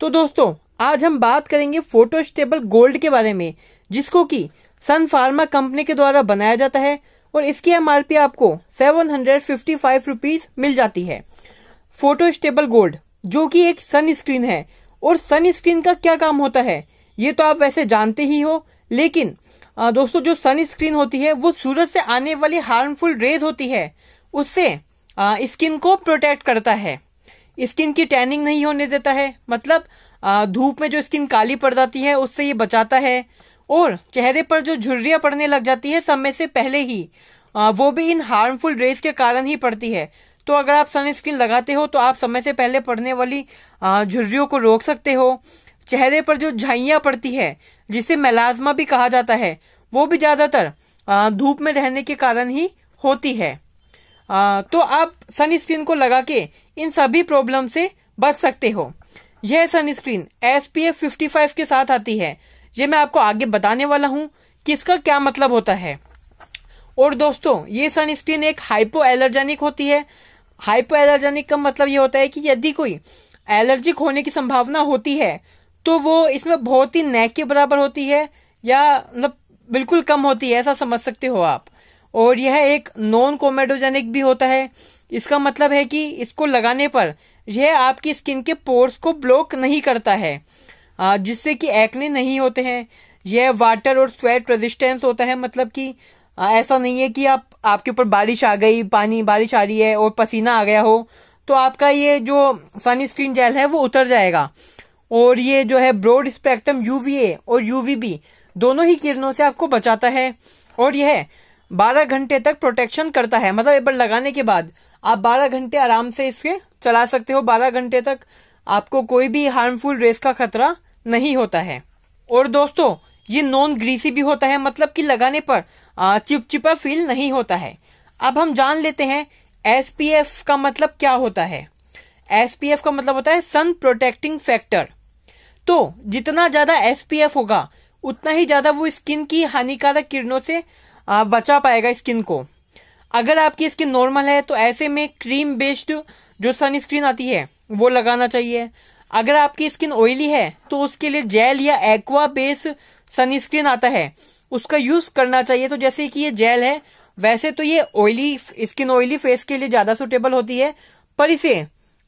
तो दोस्तों आज हम बात करेंगे फोटो स्टेबल गोल्ड के बारे में जिसको कि सन फार्मा कंपनी के द्वारा बनाया जाता है और इसकी एमआरपी आपको seven hundred fifty five rupees मिल जाती है फोटो स्टेबल गोल्ड जो कि एक सन स्क्रीन है और सन स्क्रीन का क्या काम होता है ये तो आप वैसे जानते ही हो लेकिन दोस्तों जो सन स्क्रीन होती है वो सूरज से आने वाली हार्मफुल रेज होती है उससे स्किन को प्रोटेक्ट करता है स्किन की टैनिंग नहीं होने देता है मतलब धूप में जो स्किन काली पड़ जाती है उससे ये बचाता है और चेहरे पर जो झुर्रियां पड़ने लग जाती है समय से पहले ही वो भी इन हार्मफुल रेस के कारण ही पड़ती है तो अगर आप सनस्क्रीन लगाते हो तो आप समय से पहले पड़ने वाली झुर्रियों को रोक सकते हो चेहरे पर जो झाइया पड़ती है जिसे मेलाजमा भी कहा जाता है वो भी ज्यादातर धूप में रहने के कारण ही होती है आ, तो आप सनस्क्रीन को लगा के इन सभी प्रॉब्लम से बच सकते हो यह sunscreen S P F fifty five के साथ आती है ये मैं आपको आगे बताने वाला हूँ कि इसका क्या मतलब होता है और दोस्तों ये सनस्क्रीन एक हाइपो एलर्जेनिक होती है हाइपो एलर्जेनिक का मतलब ये होता है कि यदि कोई एलर्जिक होने की संभावना होती है तो वो इसमें बहुत ही नेक के बराबर होती है या मतलब बिल्कुल कम होती है ऐसा समझ सकते हो आप और यह एक नॉन कोमेडोजेनिक भी होता है इसका मतलब है कि इसको लगाने पर यह आपकी स्किन के पोर्स को ब्लॉक नहीं करता है जिससे कि एक्ने नहीं होते हैं यह वाटर और स्वेट रेजिस्टेंस होता है मतलब कि ऐसा नहीं है कि आप आपके ऊपर बारिश आ गई पानी बारिश आ रही है और पसीना आ गया हो तो आपका ये जो सनस्क्रीन जेल है वो उतर जाएगा और ये जो है ब्रॉड स्पेक्ट्रम यूवीए और यूवीबी दोनों ही किरणों से आपको बचाता है और यह 12 घंटे तक प्रोटेक्शन करता है मतलब एक बार लगाने के बाद आप 12 घंटे आराम से इसके चला सकते हो 12 घंटे तक आपको कोई भी हार्मफुल रेस का खतरा नहीं होता है और दोस्तों ये नॉन ग्रीसी भी होता है मतलब कि लगाने पर चिपचिपा फील नहीं होता है अब हम जान लेते हैं एस का मतलब क्या होता है एस का मतलब होता है सन प्रोटेक्टिंग फैक्टर तो जितना ज्यादा एसपीएफ होगा उतना ही ज्यादा वो स्किन की हानिकारक किरणों से बचा पाएगा स्किन को अगर आपकी स्किन नॉर्मल है तो ऐसे में क्रीम बेस्ड जो सनस्क्रीन आती है वो लगाना चाहिए अगर आपकी स्किन ऑयली है तो उसके लिए जेल या एक्वा बेस सनस्क्रीन आता है उसका यूज करना चाहिए तो जैसे कि ये जेल है वैसे तो ये ऑयली स्किन ऑयली फेस के लिए ज्यादा सुटेबल होती है पर इसे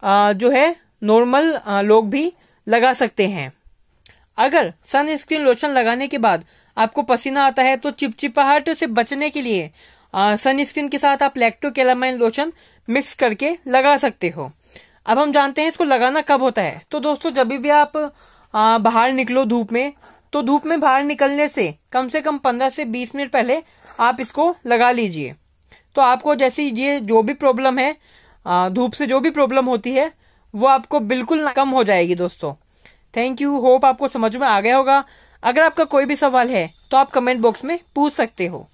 आ, जो है नॉर्मल लोग भी लगा सकते हैं अगर सनस्क्रीन लोशन लगाने के बाद आपको पसीना आता है तो चिपचिपाहट से बचने के लिए सनस्क्रीन के साथ आप लैक्टो लोशन मिक्स करके लगा सकते हो अब हम जानते हैं इसको लगाना कब होता है तो दोस्तों जब भी आप बाहर निकलो धूप में तो धूप में बाहर निकलने से कम से कम पंद्रह से बीस मिनट पहले आप इसको लगा लीजिए तो आपको जैसे ये जो भी प्रॉब्लम है धूप से जो भी प्रॉब्लम होती है वो आपको बिल्कुल कम हो जाएगी दोस्तों थैंक यू होप आपको समझ में आ गया होगा अगर आपका कोई भी सवाल है तो आप कमेंट बॉक्स में पूछ सकते हो